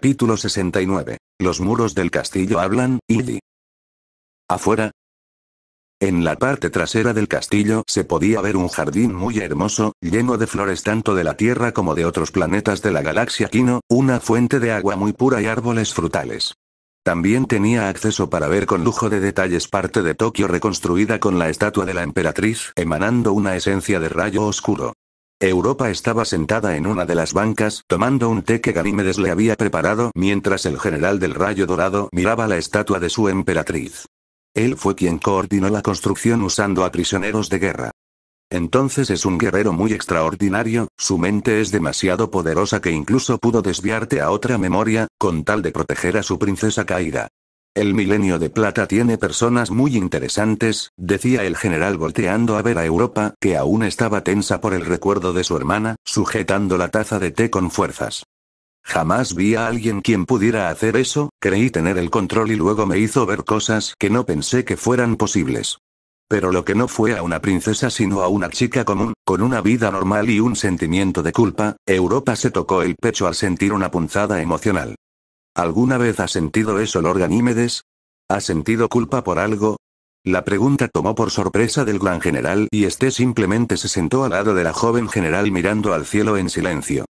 Capítulo 69. Los muros del castillo hablan, Idi. Afuera. En la parte trasera del castillo se podía ver un jardín muy hermoso, lleno de flores tanto de la Tierra como de otros planetas de la galaxia Kino, una fuente de agua muy pura y árboles frutales. También tenía acceso para ver con lujo de detalles parte de Tokio reconstruida con la estatua de la emperatriz emanando una esencia de rayo oscuro. Europa estaba sentada en una de las bancas, tomando un té que Ganímedes le había preparado mientras el general del rayo dorado miraba la estatua de su emperatriz. Él fue quien coordinó la construcción usando a prisioneros de guerra. Entonces es un guerrero muy extraordinario, su mente es demasiado poderosa que incluso pudo desviarte a otra memoria, con tal de proteger a su princesa caída. El milenio de plata tiene personas muy interesantes, decía el general volteando a ver a Europa, que aún estaba tensa por el recuerdo de su hermana, sujetando la taza de té con fuerzas. Jamás vi a alguien quien pudiera hacer eso, creí tener el control y luego me hizo ver cosas que no pensé que fueran posibles. Pero lo que no fue a una princesa sino a una chica común, con una vida normal y un sentimiento de culpa, Europa se tocó el pecho al sentir una punzada emocional. ¿Alguna vez ha sentido eso, Lord Ganímedes? ¿Ha sentido culpa por algo? La pregunta tomó por sorpresa del gran general y este simplemente se sentó al lado de la joven general mirando al cielo en silencio.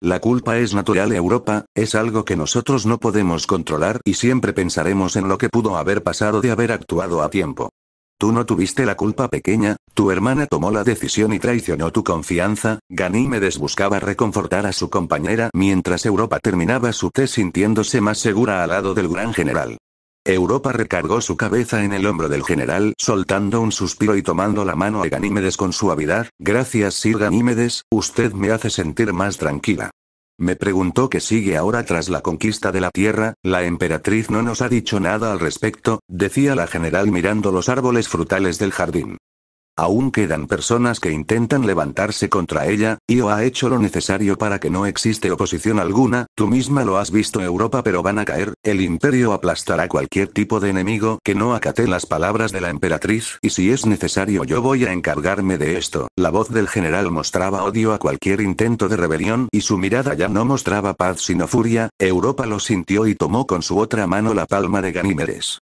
La culpa es natural Europa, es algo que nosotros no podemos controlar y siempre pensaremos en lo que pudo haber pasado de haber actuado a tiempo. Tú no tuviste la culpa pequeña, tu hermana tomó la decisión y traicionó tu confianza, Ganímedes buscaba reconfortar a su compañera mientras Europa terminaba su té sintiéndose más segura al lado del gran general. Europa recargó su cabeza en el hombro del general, soltando un suspiro y tomando la mano a Ganímedes con suavidad, gracias Sir Ganímedes, usted me hace sentir más tranquila. Me preguntó qué sigue ahora tras la conquista de la tierra, la emperatriz no nos ha dicho nada al respecto, decía la general mirando los árboles frutales del jardín. Aún quedan personas que intentan levantarse contra ella, o ha hecho lo necesario para que no existe oposición alguna, tú misma lo has visto Europa pero van a caer, el imperio aplastará cualquier tipo de enemigo que no acate las palabras de la emperatriz, y si es necesario yo voy a encargarme de esto. La voz del general mostraba odio a cualquier intento de rebelión y su mirada ya no mostraba paz sino furia, Europa lo sintió y tomó con su otra mano la palma de Ganímedes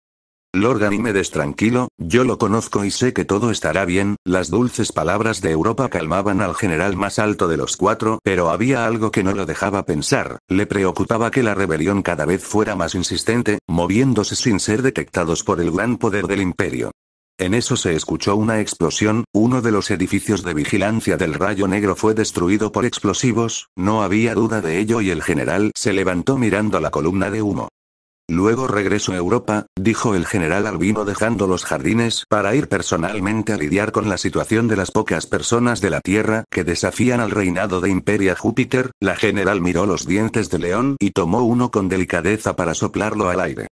y me tranquilo, yo lo conozco y sé que todo estará bien, las dulces palabras de Europa calmaban al general más alto de los cuatro, pero había algo que no lo dejaba pensar, le preocupaba que la rebelión cada vez fuera más insistente, moviéndose sin ser detectados por el gran poder del imperio. En eso se escuchó una explosión, uno de los edificios de vigilancia del rayo negro fue destruido por explosivos, no había duda de ello y el general se levantó mirando la columna de humo. Luego regreso a Europa, dijo el general Albino dejando los jardines para ir personalmente a lidiar con la situación de las pocas personas de la Tierra que desafían al reinado de Imperia Júpiter, la general miró los dientes de león y tomó uno con delicadeza para soplarlo al aire.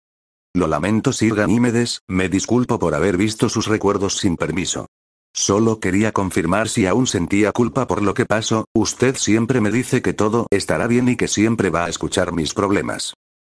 Lo lamento Sir Ganímedes, me disculpo por haber visto sus recuerdos sin permiso. Solo quería confirmar si aún sentía culpa por lo que pasó, usted siempre me dice que todo estará bien y que siempre va a escuchar mis problemas.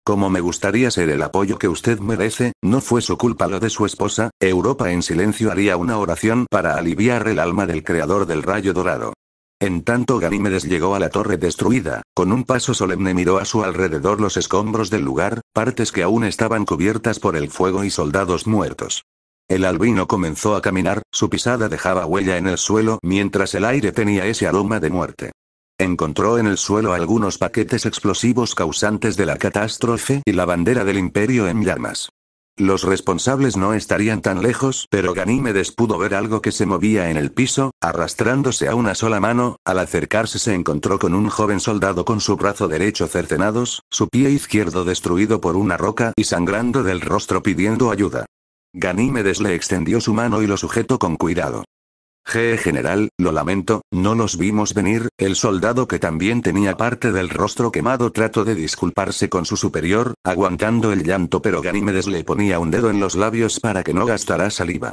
Como me gustaría ser el apoyo que usted merece, no fue su culpa lo de su esposa, Europa en silencio haría una oración para aliviar el alma del creador del rayo dorado. En tanto Ganímedes llegó a la torre destruida, con un paso solemne miró a su alrededor los escombros del lugar, partes que aún estaban cubiertas por el fuego y soldados muertos. El albino comenzó a caminar, su pisada dejaba huella en el suelo mientras el aire tenía ese aroma de muerte. Encontró en el suelo algunos paquetes explosivos causantes de la catástrofe y la bandera del imperio en llamas. Los responsables no estarían tan lejos, pero Ganímedes pudo ver algo que se movía en el piso, arrastrándose a una sola mano, al acercarse se encontró con un joven soldado con su brazo derecho cercenados, su pie izquierdo destruido por una roca y sangrando del rostro pidiendo ayuda. Ganímedes le extendió su mano y lo sujetó con cuidado. Je general, lo lamento, no los vimos venir, el soldado que también tenía parte del rostro quemado trató de disculparse con su superior, aguantando el llanto pero Ganímedes le ponía un dedo en los labios para que no gastara saliva.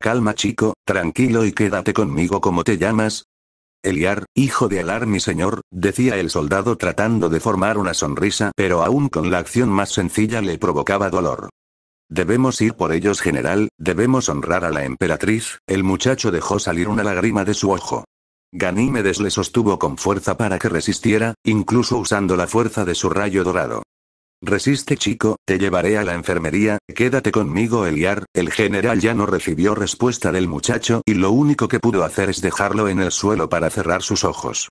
Calma chico, tranquilo y quédate conmigo como te llamas. Eliar, hijo de Alar mi señor, decía el soldado tratando de formar una sonrisa pero aún con la acción más sencilla le provocaba dolor. Debemos ir por ellos, general, debemos honrar a la emperatriz. El muchacho dejó salir una lágrima de su ojo. Ganímedes le sostuvo con fuerza para que resistiera, incluso usando la fuerza de su rayo dorado. Resiste chico, te llevaré a la enfermería, quédate conmigo Eliar, el general ya no recibió respuesta del muchacho y lo único que pudo hacer es dejarlo en el suelo para cerrar sus ojos.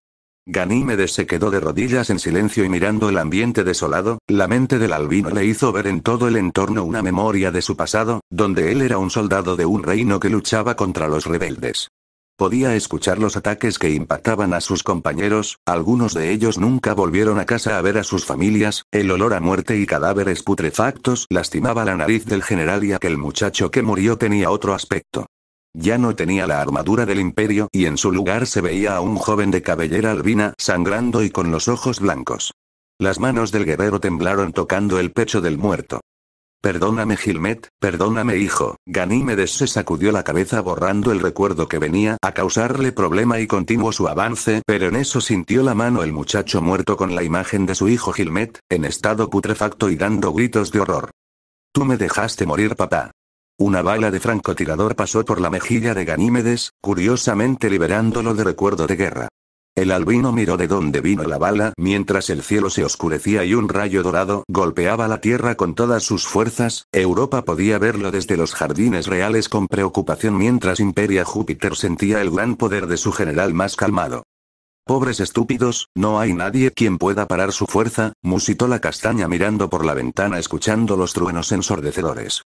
Ganímedes se quedó de rodillas en silencio y mirando el ambiente desolado, la mente del albino le hizo ver en todo el entorno una memoria de su pasado, donde él era un soldado de un reino que luchaba contra los rebeldes. Podía escuchar los ataques que impactaban a sus compañeros, algunos de ellos nunca volvieron a casa a ver a sus familias, el olor a muerte y cadáveres putrefactos lastimaba la nariz del general y aquel muchacho que murió tenía otro aspecto. Ya no tenía la armadura del imperio y en su lugar se veía a un joven de cabellera albina sangrando y con los ojos blancos. Las manos del guerrero temblaron tocando el pecho del muerto. Perdóname Gilmet, perdóname hijo, Ganímedes se sacudió la cabeza borrando el recuerdo que venía a causarle problema y continuó su avance, pero en eso sintió la mano el muchacho muerto con la imagen de su hijo Gilmet, en estado putrefacto y dando gritos de horror. Tú me dejaste morir papá. Una bala de francotirador pasó por la mejilla de Ganímedes, curiosamente liberándolo de recuerdo de guerra. El albino miró de dónde vino la bala mientras el cielo se oscurecía y un rayo dorado golpeaba la tierra con todas sus fuerzas, Europa podía verlo desde los jardines reales con preocupación mientras Imperia Júpiter sentía el gran poder de su general más calmado. Pobres estúpidos, no hay nadie quien pueda parar su fuerza, musitó la castaña mirando por la ventana escuchando los truenos ensordecedores.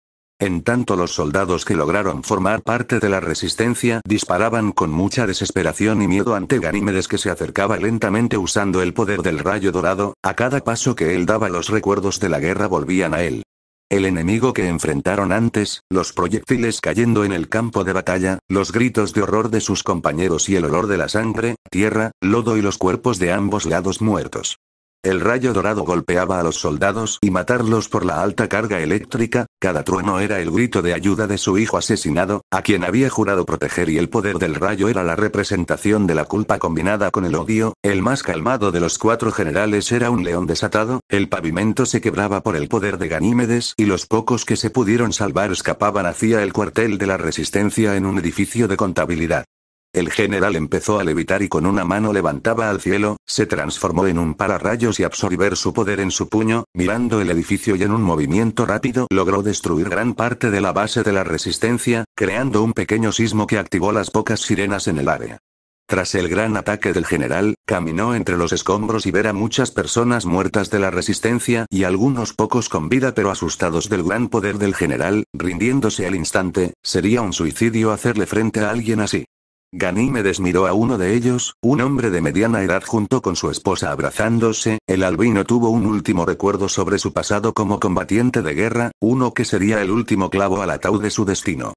En tanto los soldados que lograron formar parte de la resistencia disparaban con mucha desesperación y miedo ante Ganímedes que se acercaba lentamente usando el poder del rayo dorado, a cada paso que él daba los recuerdos de la guerra volvían a él. El enemigo que enfrentaron antes, los proyectiles cayendo en el campo de batalla, los gritos de horror de sus compañeros y el olor de la sangre, tierra, lodo y los cuerpos de ambos lados muertos. El rayo dorado golpeaba a los soldados y matarlos por la alta carga eléctrica, cada trueno era el grito de ayuda de su hijo asesinado, a quien había jurado proteger y el poder del rayo era la representación de la culpa combinada con el odio, el más calmado de los cuatro generales era un león desatado, el pavimento se quebraba por el poder de Ganímedes y los pocos que se pudieron salvar escapaban hacia el cuartel de la resistencia en un edificio de contabilidad. El general empezó a levitar y con una mano levantaba al cielo, se transformó en un pararrayos y absorber su poder en su puño, mirando el edificio y en un movimiento rápido logró destruir gran parte de la base de la resistencia, creando un pequeño sismo que activó las pocas sirenas en el área. Tras el gran ataque del general, caminó entre los escombros y ver a muchas personas muertas de la resistencia y algunos pocos con vida pero asustados del gran poder del general, rindiéndose al instante, sería un suicidio hacerle frente a alguien así. Ganímedes miró a uno de ellos, un hombre de mediana edad junto con su esposa abrazándose, el albino tuvo un último recuerdo sobre su pasado como combatiente de guerra, uno que sería el último clavo al ataúd de su destino.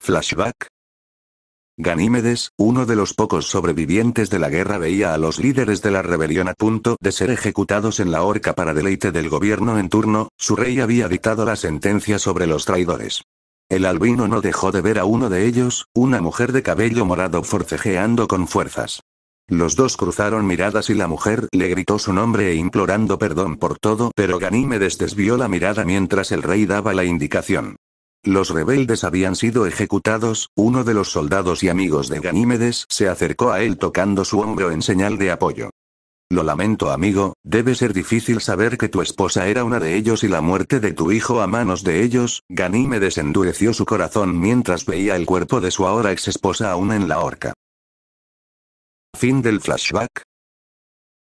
Flashback. Ganímedes, uno de los pocos sobrevivientes de la guerra veía a los líderes de la rebelión a punto de ser ejecutados en la horca para deleite del gobierno en turno, su rey había dictado la sentencia sobre los traidores. El albino no dejó de ver a uno de ellos, una mujer de cabello morado forcejeando con fuerzas. Los dos cruzaron miradas y la mujer le gritó su nombre e implorando perdón por todo, pero Ganímedes desvió la mirada mientras el rey daba la indicación. Los rebeldes habían sido ejecutados, uno de los soldados y amigos de Ganímedes se acercó a él tocando su hombro en señal de apoyo. Lo lamento amigo, debe ser difícil saber que tu esposa era una de ellos y la muerte de tu hijo a manos de ellos, me desendureció su corazón mientras veía el cuerpo de su ahora ex esposa aún en la horca. Fin del flashback.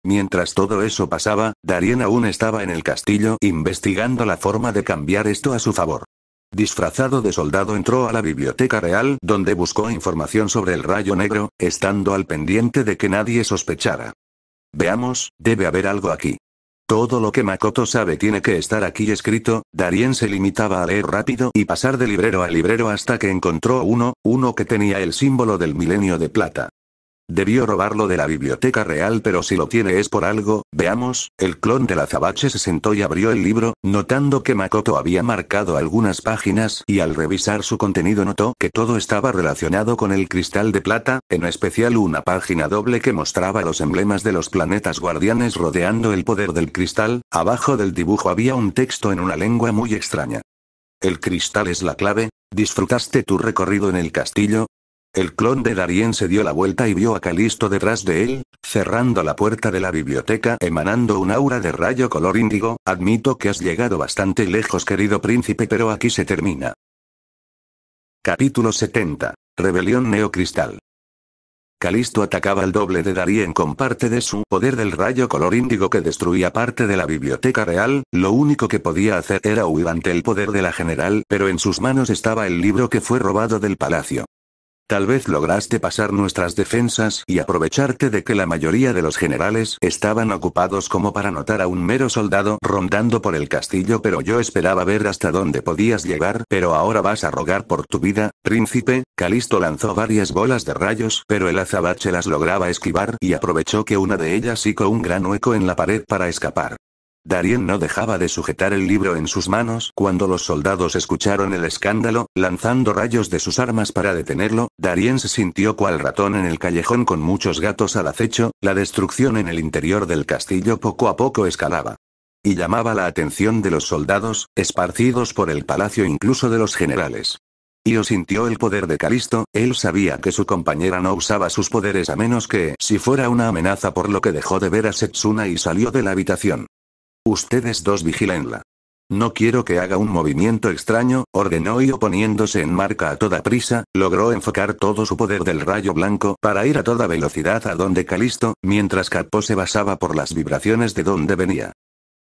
Mientras todo eso pasaba, Darien aún estaba en el castillo investigando la forma de cambiar esto a su favor. Disfrazado de soldado entró a la biblioteca real donde buscó información sobre el rayo negro, estando al pendiente de que nadie sospechara. Veamos, debe haber algo aquí. Todo lo que Makoto sabe tiene que estar aquí escrito, Darien se limitaba a leer rápido y pasar de librero a librero hasta que encontró uno, uno que tenía el símbolo del milenio de plata. Debió robarlo de la biblioteca real pero si lo tiene es por algo, veamos, el clon la azabache se sentó y abrió el libro, notando que Makoto había marcado algunas páginas y al revisar su contenido notó que todo estaba relacionado con el cristal de plata, en especial una página doble que mostraba los emblemas de los planetas guardianes rodeando el poder del cristal, abajo del dibujo había un texto en una lengua muy extraña. El cristal es la clave, ¿Disfrutaste tu recorrido en el castillo? El clon de Darien se dio la vuelta y vio a Calisto detrás de él, cerrando la puerta de la biblioteca emanando un aura de rayo color índigo, admito que has llegado bastante lejos querido príncipe pero aquí se termina. Capítulo 70. Rebelión Neocristal. Calisto atacaba al doble de Darien con parte de su poder del rayo color índigo que destruía parte de la biblioteca real, lo único que podía hacer era huir ante el poder de la general, pero en sus manos estaba el libro que fue robado del palacio. Tal vez lograste pasar nuestras defensas y aprovecharte de que la mayoría de los generales estaban ocupados como para notar a un mero soldado rondando por el castillo pero yo esperaba ver hasta dónde podías llegar pero ahora vas a rogar por tu vida, príncipe, Calisto lanzó varias bolas de rayos pero el azabache las lograba esquivar y aprovechó que una de ellas hizo un gran hueco en la pared para escapar. Darien no dejaba de sujetar el libro en sus manos. Cuando los soldados escucharon el escándalo, lanzando rayos de sus armas para detenerlo, Darien se sintió cual ratón en el callejón con muchos gatos al acecho, la destrucción en el interior del castillo poco a poco escalaba y llamaba la atención de los soldados, esparcidos por el palacio incluso de los generales. Io sintió el poder de Calisto, él sabía que su compañera no usaba sus poderes a menos que si fuera una amenaza por lo que dejó de ver a Setsuna y salió de la habitación. Ustedes dos vigílenla. No quiero que haga un movimiento extraño, ordenó y oponiéndose en marca a toda prisa, logró enfocar todo su poder del rayo blanco para ir a toda velocidad a donde Calisto, mientras Carpo se basaba por las vibraciones de donde venía.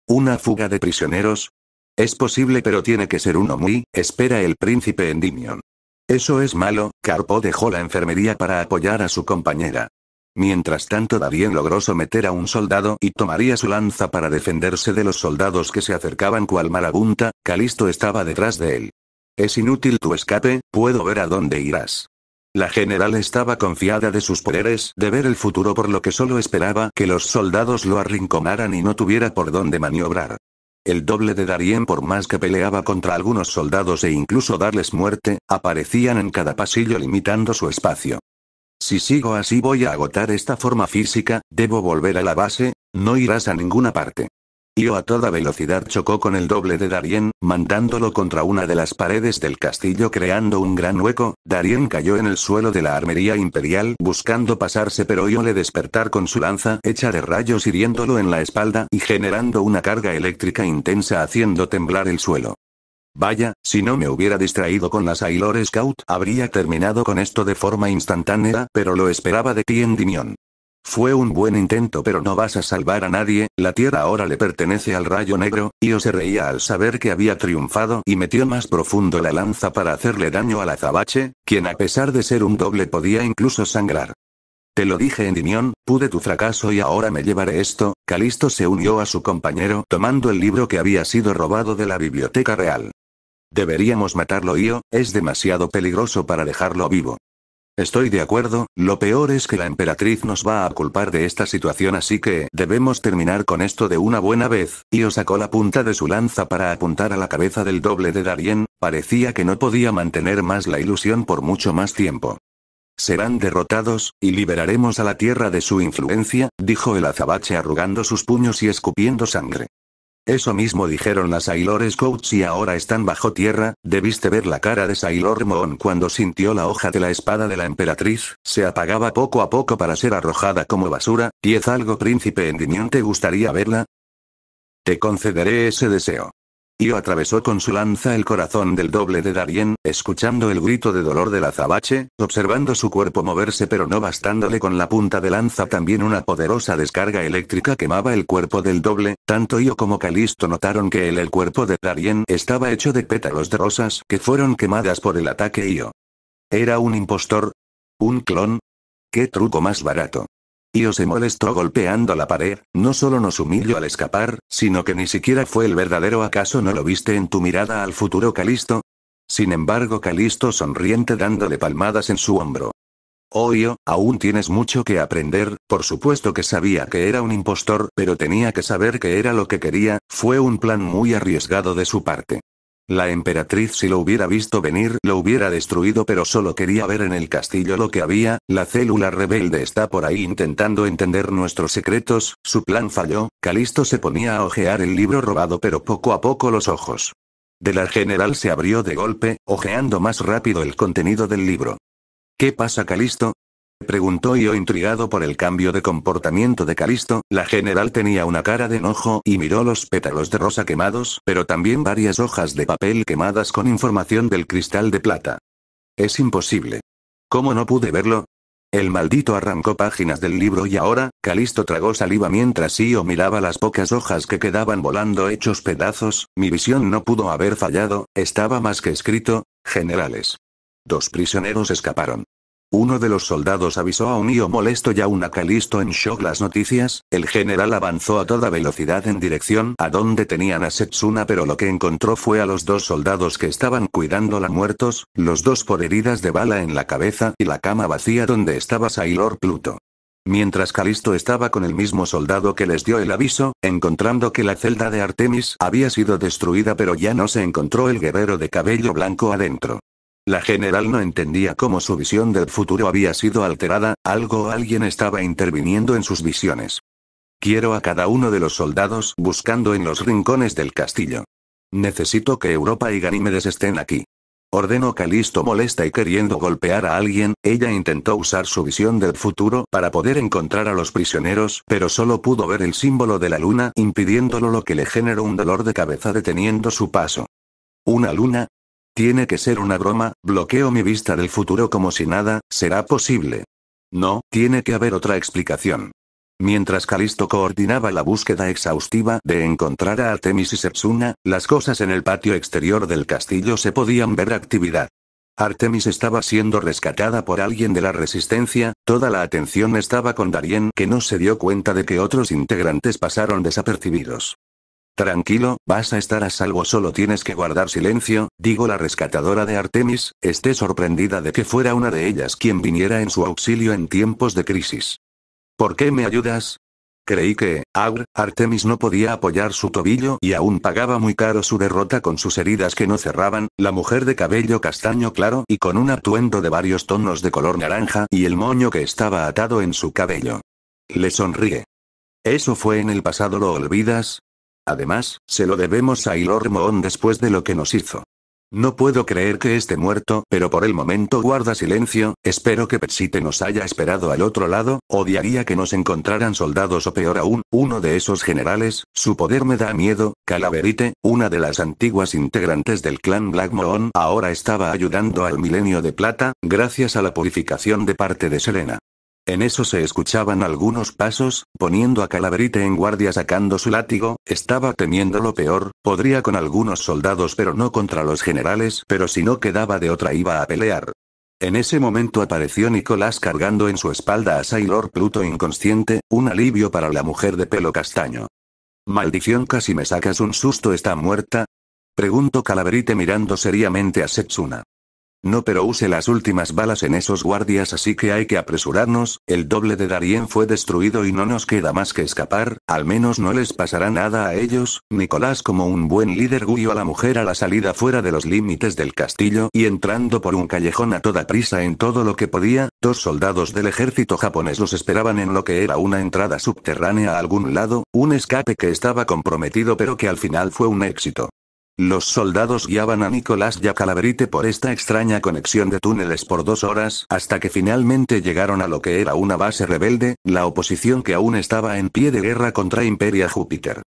¿Una fuga de prisioneros? Es posible pero tiene que ser uno muy, espera el príncipe Endymion. Eso es malo, Carpo dejó la enfermería para apoyar a su compañera. Mientras tanto Darien logró someter a un soldado y tomaría su lanza para defenderse de los soldados que se acercaban cual marabunta, Calisto estaba detrás de él. Es inútil tu escape, puedo ver a dónde irás. La general estaba confiada de sus poderes de ver el futuro por lo que solo esperaba que los soldados lo arrinconaran y no tuviera por dónde maniobrar. El doble de Darien por más que peleaba contra algunos soldados e incluso darles muerte, aparecían en cada pasillo limitando su espacio. Si sigo así voy a agotar esta forma física, debo volver a la base, no irás a ninguna parte. Io a toda velocidad chocó con el doble de Darien, mandándolo contra una de las paredes del castillo creando un gran hueco, Darien cayó en el suelo de la armería imperial buscando pasarse pero Io le despertar con su lanza hecha de rayos hiriéndolo en la espalda y generando una carga eléctrica intensa haciendo temblar el suelo. Vaya, si no me hubiera distraído con la Sailor Scout habría terminado con esto de forma instantánea, pero lo esperaba de ti Endymion. Fue un buen intento pero no vas a salvar a nadie, la tierra ahora le pertenece al rayo negro, Io se reía al saber que había triunfado y metió más profundo la lanza para hacerle daño al azabache, quien a pesar de ser un doble podía incluso sangrar. Te lo dije Endymion, pude tu fracaso y ahora me llevaré esto, Calisto se unió a su compañero tomando el libro que había sido robado de la biblioteca real. Deberíamos matarlo Io, oh, es demasiado peligroso para dejarlo vivo. Estoy de acuerdo, lo peor es que la emperatriz nos va a culpar de esta situación así que debemos terminar con esto de una buena vez. Io sacó la punta de su lanza para apuntar a la cabeza del doble de Darien, parecía que no podía mantener más la ilusión por mucho más tiempo. Serán derrotados, y liberaremos a la tierra de su influencia, dijo el azabache arrugando sus puños y escupiendo sangre. Eso mismo dijeron las Sailor Scouts y ahora están bajo tierra, debiste ver la cara de Sailor Moon cuando sintió la hoja de la espada de la emperatriz, se apagaba poco a poco para ser arrojada como basura, y es algo príncipe Endymion te gustaría verla? Te concederé ese deseo. Io atravesó con su lanza el corazón del doble de Darien, escuchando el grito de dolor del azabache, observando su cuerpo moverse pero no bastándole con la punta de lanza también una poderosa descarga eléctrica quemaba el cuerpo del doble, tanto Io como Calisto notaron que el, el cuerpo de Darien estaba hecho de pétalos de rosas que fueron quemadas por el ataque Io. ¿Era un impostor? ¿Un clon? ¿Qué truco más barato? Io se molestó golpeando la pared, no solo nos humilló al escapar, sino que ni siquiera fue el verdadero acaso no lo viste en tu mirada al futuro Calisto. Sin embargo Calisto sonriente dándole palmadas en su hombro. Oh aún tienes mucho que aprender, por supuesto que sabía que era un impostor, pero tenía que saber que era lo que quería, fue un plan muy arriesgado de su parte. La emperatriz si lo hubiera visto venir lo hubiera destruido pero solo quería ver en el castillo lo que había, la célula rebelde está por ahí intentando entender nuestros secretos, su plan falló, Calisto se ponía a ojear el libro robado pero poco a poco los ojos. De la general se abrió de golpe, ojeando más rápido el contenido del libro. ¿Qué pasa Calisto? preguntó yo intrigado por el cambio de comportamiento de Calisto, la general tenía una cara de enojo y miró los pétalos de rosa quemados, pero también varias hojas de papel quemadas con información del cristal de plata. Es imposible. ¿Cómo no pude verlo? El maldito arrancó páginas del libro y ahora, Calisto tragó saliva mientras yo miraba las pocas hojas que quedaban volando hechos pedazos, mi visión no pudo haber fallado, estaba más que escrito, generales. Dos prisioneros escaparon. Uno de los soldados avisó a un mío molesto y a un en shock las noticias, el general avanzó a toda velocidad en dirección a donde tenían a Setsuna pero lo que encontró fue a los dos soldados que estaban cuidándola muertos, los dos por heridas de bala en la cabeza y la cama vacía donde estaba Sailor Pluto. Mientras Calisto estaba con el mismo soldado que les dio el aviso, encontrando que la celda de Artemis había sido destruida pero ya no se encontró el guerrero de cabello blanco adentro. La general no entendía cómo su visión del futuro había sido alterada, algo o alguien estaba interviniendo en sus visiones. Quiero a cada uno de los soldados buscando en los rincones del castillo. Necesito que Europa y Ganímedes estén aquí. Ordenó Calisto molesta y queriendo golpear a alguien, ella intentó usar su visión del futuro para poder encontrar a los prisioneros, pero solo pudo ver el símbolo de la luna impidiéndolo lo que le generó un dolor de cabeza deteniendo su paso. Una luna, tiene que ser una broma, bloqueo mi vista del futuro como si nada, será posible. No, tiene que haber otra explicación. Mientras Calisto coordinaba la búsqueda exhaustiva de encontrar a Artemis y Setsuna, las cosas en el patio exterior del castillo se podían ver actividad. Artemis estaba siendo rescatada por alguien de la resistencia, toda la atención estaba con Darien que no se dio cuenta de que otros integrantes pasaron desapercibidos. Tranquilo, vas a estar a salvo solo tienes que guardar silencio, digo la rescatadora de Artemis, esté sorprendida de que fuera una de ellas quien viniera en su auxilio en tiempos de crisis. ¿Por qué me ayudas? Creí que, Artemis no podía apoyar su tobillo y aún pagaba muy caro su derrota con sus heridas que no cerraban, la mujer de cabello castaño claro y con un atuendo de varios tonos de color naranja y el moño que estaba atado en su cabello. Le sonríe. Eso fue en el pasado, ¿lo olvidas? Además, se lo debemos a Ilor Moon después de lo que nos hizo. No puedo creer que esté muerto, pero por el momento guarda silencio, espero que Persite nos haya esperado al otro lado, odiaría que nos encontraran soldados o peor aún, uno de esos generales, su poder me da miedo, Calaverite, una de las antiguas integrantes del clan Black Moon ahora estaba ayudando al Milenio de Plata, gracias a la purificación de parte de Serena. En eso se escuchaban algunos pasos, poniendo a Calaverite en guardia sacando su látigo, estaba temiendo lo peor, podría con algunos soldados pero no contra los generales, pero si no quedaba de otra iba a pelear. En ese momento apareció Nicolás cargando en su espalda a Sailor Pluto inconsciente, un alivio para la mujer de pelo castaño. Maldición casi me sacas un susto está muerta, Preguntó Calaverite mirando seriamente a Setsuna. No pero use las últimas balas en esos guardias así que hay que apresurarnos, el doble de Darien fue destruido y no nos queda más que escapar, al menos no les pasará nada a ellos, Nicolás como un buen líder guió a la mujer a la salida fuera de los límites del castillo y entrando por un callejón a toda prisa en todo lo que podía, dos soldados del ejército japonés los esperaban en lo que era una entrada subterránea a algún lado, un escape que estaba comprometido pero que al final fue un éxito. Los soldados guiaban a Nicolás y a Calaverite por esta extraña conexión de túneles por dos horas, hasta que finalmente llegaron a lo que era una base rebelde, la oposición que aún estaba en pie de guerra contra Imperia Júpiter.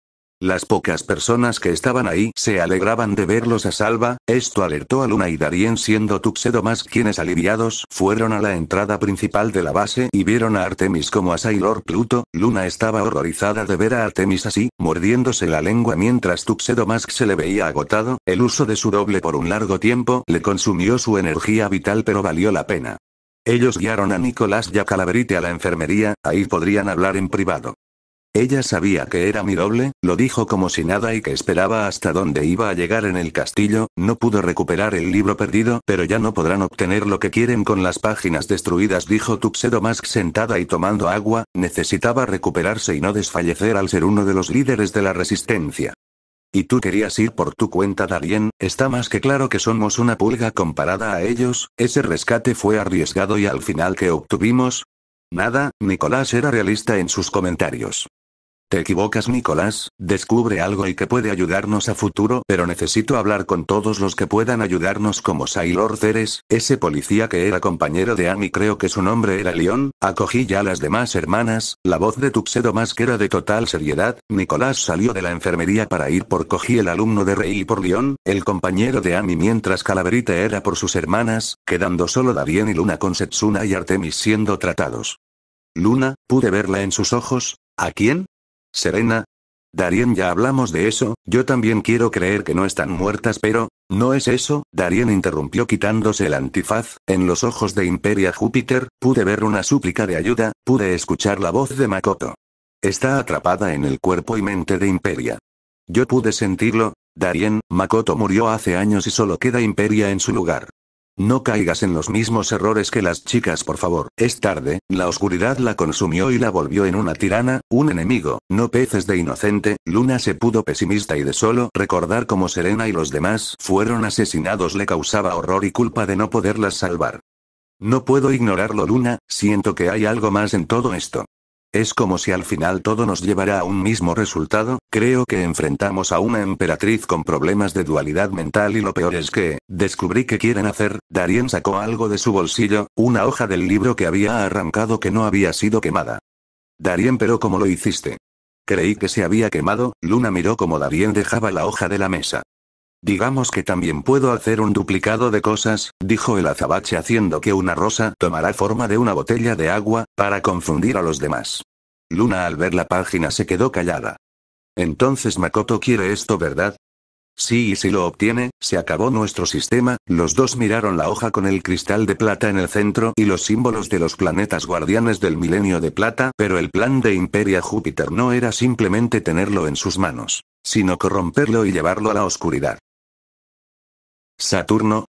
Las pocas personas que estaban ahí se alegraban de verlos a salva, esto alertó a Luna y Darien siendo Tuxedo Mask quienes aliviados fueron a la entrada principal de la base y vieron a Artemis como a Sailor Pluto, Luna estaba horrorizada de ver a Artemis así, mordiéndose la lengua mientras Tuxedo Mask se le veía agotado, el uso de su doble por un largo tiempo le consumió su energía vital pero valió la pena. Ellos guiaron a Nicolás y a Calaverite a la enfermería, ahí podrían hablar en privado. Ella sabía que era mi doble, lo dijo como si nada y que esperaba hasta dónde iba a llegar en el castillo, no pudo recuperar el libro perdido, pero ya no podrán obtener lo que quieren con las páginas destruidas, dijo Tuxedo Mask sentada y tomando agua, necesitaba recuperarse y no desfallecer al ser uno de los líderes de la resistencia. Y tú querías ir por tu cuenta, Darien, está más que claro que somos una pulga comparada a ellos, ese rescate fue arriesgado y al final que obtuvimos... Nada, Nicolás era realista en sus comentarios. Te equivocas Nicolás, descubre algo y que puede ayudarnos a futuro, pero necesito hablar con todos los que puedan ayudarnos como Sailor Ceres, ese policía que era compañero de Amy creo que su nombre era León, acogí ya a las demás hermanas, la voz de Tuxedo más que era de total seriedad, Nicolás salió de la enfermería para ir por cogí el alumno de Rey y por León, el compañero de Amy mientras Calaverita era por sus hermanas, quedando solo Darien y Luna con Setsuna y Artemis siendo tratados. Luna, pude verla en sus ojos, ¿A quién? Serena. Darien ya hablamos de eso, yo también quiero creer que no están muertas pero... No es eso, Darien interrumpió quitándose el antifaz, en los ojos de Imperia Júpiter, pude ver una súplica de ayuda, pude escuchar la voz de Makoto. Está atrapada en el cuerpo y mente de Imperia. Yo pude sentirlo, Darien, Makoto murió hace años y solo queda Imperia en su lugar. No caigas en los mismos errores que las chicas, por favor. Es tarde, la oscuridad la consumió y la volvió en una tirana, un enemigo, no peces de inocente. Luna se pudo pesimista y de solo recordar cómo Serena y los demás fueron asesinados le causaba horror y culpa de no poderlas salvar. No puedo ignorarlo, Luna, siento que hay algo más en todo esto. Es como si al final todo nos llevara a un mismo resultado, creo que enfrentamos a una emperatriz con problemas de dualidad mental y lo peor es que, descubrí que quieren hacer, Darien sacó algo de su bolsillo, una hoja del libro que había arrancado que no había sido quemada. Darien pero ¿cómo lo hiciste? Creí que se había quemado, Luna miró como Darien dejaba la hoja de la mesa. Digamos que también puedo hacer un duplicado de cosas, dijo el azabache haciendo que una rosa tomará forma de una botella de agua, para confundir a los demás. Luna al ver la página se quedó callada. Entonces Makoto quiere esto, ¿verdad? Sí, y si lo obtiene, se acabó nuestro sistema. Los dos miraron la hoja con el cristal de plata en el centro y los símbolos de los planetas guardianes del milenio de plata, pero el plan de Imperia Júpiter no era simplemente tenerlo en sus manos, sino corromperlo y llevarlo a la oscuridad. ¿Saturno?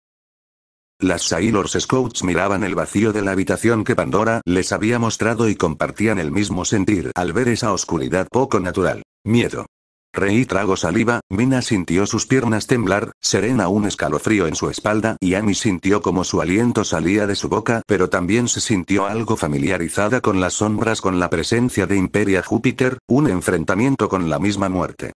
Las Sailor Scouts miraban el vacío de la habitación que Pandora les había mostrado y compartían el mismo sentir al ver esa oscuridad poco natural. Miedo. Reí trago saliva, Mina sintió sus piernas temblar, Serena un escalofrío en su espalda y Amy sintió como su aliento salía de su boca pero también se sintió algo familiarizada con las sombras con la presencia de Imperia Júpiter, un enfrentamiento con la misma muerte.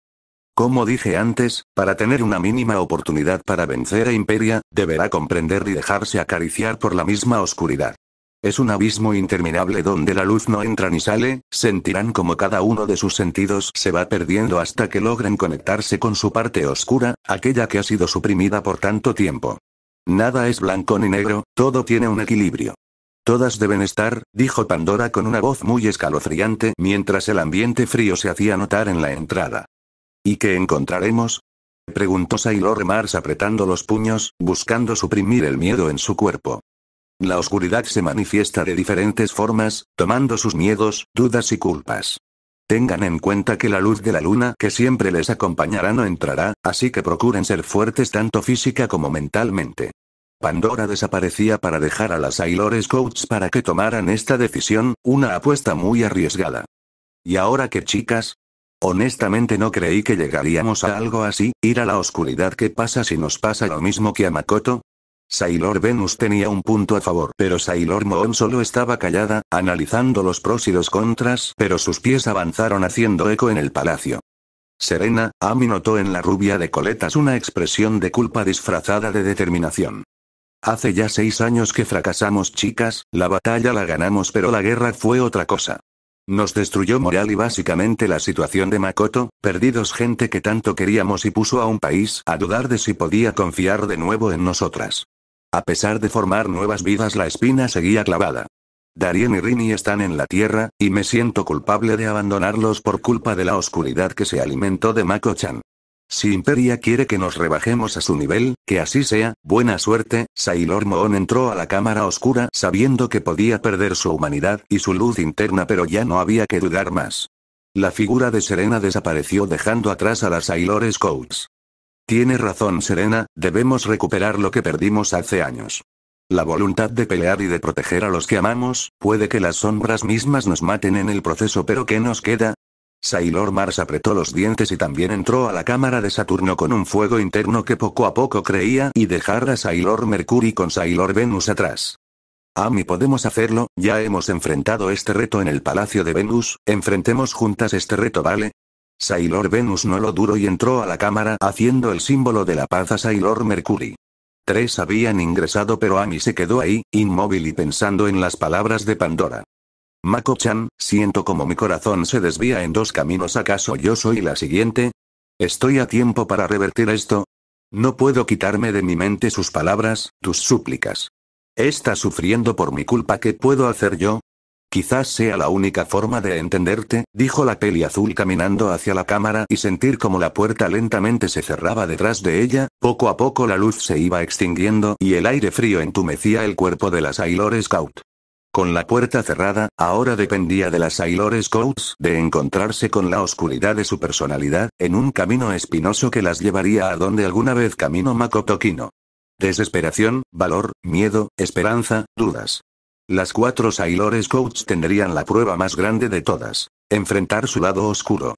Como dije antes, para tener una mínima oportunidad para vencer a Imperia, deberá comprender y dejarse acariciar por la misma oscuridad. Es un abismo interminable donde la luz no entra ni sale, sentirán como cada uno de sus sentidos se va perdiendo hasta que logren conectarse con su parte oscura, aquella que ha sido suprimida por tanto tiempo. Nada es blanco ni negro, todo tiene un equilibrio. Todas deben estar, dijo Pandora con una voz muy escalofriante mientras el ambiente frío se hacía notar en la entrada. ¿Y qué encontraremos? Preguntó Sailor Mars apretando los puños, buscando suprimir el miedo en su cuerpo. La oscuridad se manifiesta de diferentes formas, tomando sus miedos, dudas y culpas. Tengan en cuenta que la luz de la luna que siempre les acompañará no entrará, así que procuren ser fuertes tanto física como mentalmente. Pandora desaparecía para dejar a las Sailor Scouts para que tomaran esta decisión, una apuesta muy arriesgada. Y ahora que chicas, Honestamente no creí que llegaríamos a algo así, ir a la oscuridad que pasa si nos pasa lo mismo que a Makoto. Sailor Venus tenía un punto a favor, pero Sailor Moon solo estaba callada, analizando los pros y los contras, pero sus pies avanzaron haciendo eco en el palacio. Serena, Ami notó en la rubia de coletas una expresión de culpa disfrazada de determinación. Hace ya seis años que fracasamos chicas, la batalla la ganamos pero la guerra fue otra cosa. Nos destruyó moral y básicamente la situación de Makoto, perdidos gente que tanto queríamos y puso a un país a dudar de si podía confiar de nuevo en nosotras. A pesar de formar nuevas vidas la espina seguía clavada. Darien y Rini están en la Tierra, y me siento culpable de abandonarlos por culpa de la oscuridad que se alimentó de mako si Imperia quiere que nos rebajemos a su nivel, que así sea, buena suerte, Sailor Moon entró a la cámara oscura sabiendo que podía perder su humanidad y su luz interna pero ya no había que dudar más. La figura de Serena desapareció dejando atrás a las Sailor Scouts. Tiene razón Serena, debemos recuperar lo que perdimos hace años. La voluntad de pelear y de proteger a los que amamos, puede que las sombras mismas nos maten en el proceso pero ¿qué nos queda? Sailor Mars apretó los dientes y también entró a la cámara de Saturno con un fuego interno que poco a poco creía y dejar a Sailor Mercury con Sailor Venus atrás. Ami, podemos hacerlo, ya hemos enfrentado este reto en el Palacio de Venus, enfrentemos juntas este reto, ¿vale? Sailor Venus no lo duro y entró a la cámara haciendo el símbolo de la paz a Sailor Mercury. Tres habían ingresado pero Ami se quedó ahí, inmóvil y pensando en las palabras de Pandora. Mako-chan, siento como mi corazón se desvía en dos caminos. ¿Acaso yo soy la siguiente? ¿Estoy a tiempo para revertir esto? No puedo quitarme de mi mente sus palabras, tus súplicas. ¿Estás sufriendo por mi culpa? ¿Qué puedo hacer yo? Quizás sea la única forma de entenderte, dijo la peli azul caminando hacia la cámara y sentir como la puerta lentamente se cerraba detrás de ella, poco a poco la luz se iba extinguiendo y el aire frío entumecía el cuerpo de la Sailor Scout. Con la puerta cerrada, ahora dependía de las Sailor Scouts de encontrarse con la oscuridad de su personalidad, en un camino espinoso que las llevaría a donde alguna vez camino Makoto Kino. Desesperación, valor, miedo, esperanza, dudas. Las cuatro Sailor Scouts tendrían la prueba más grande de todas. Enfrentar su lado oscuro.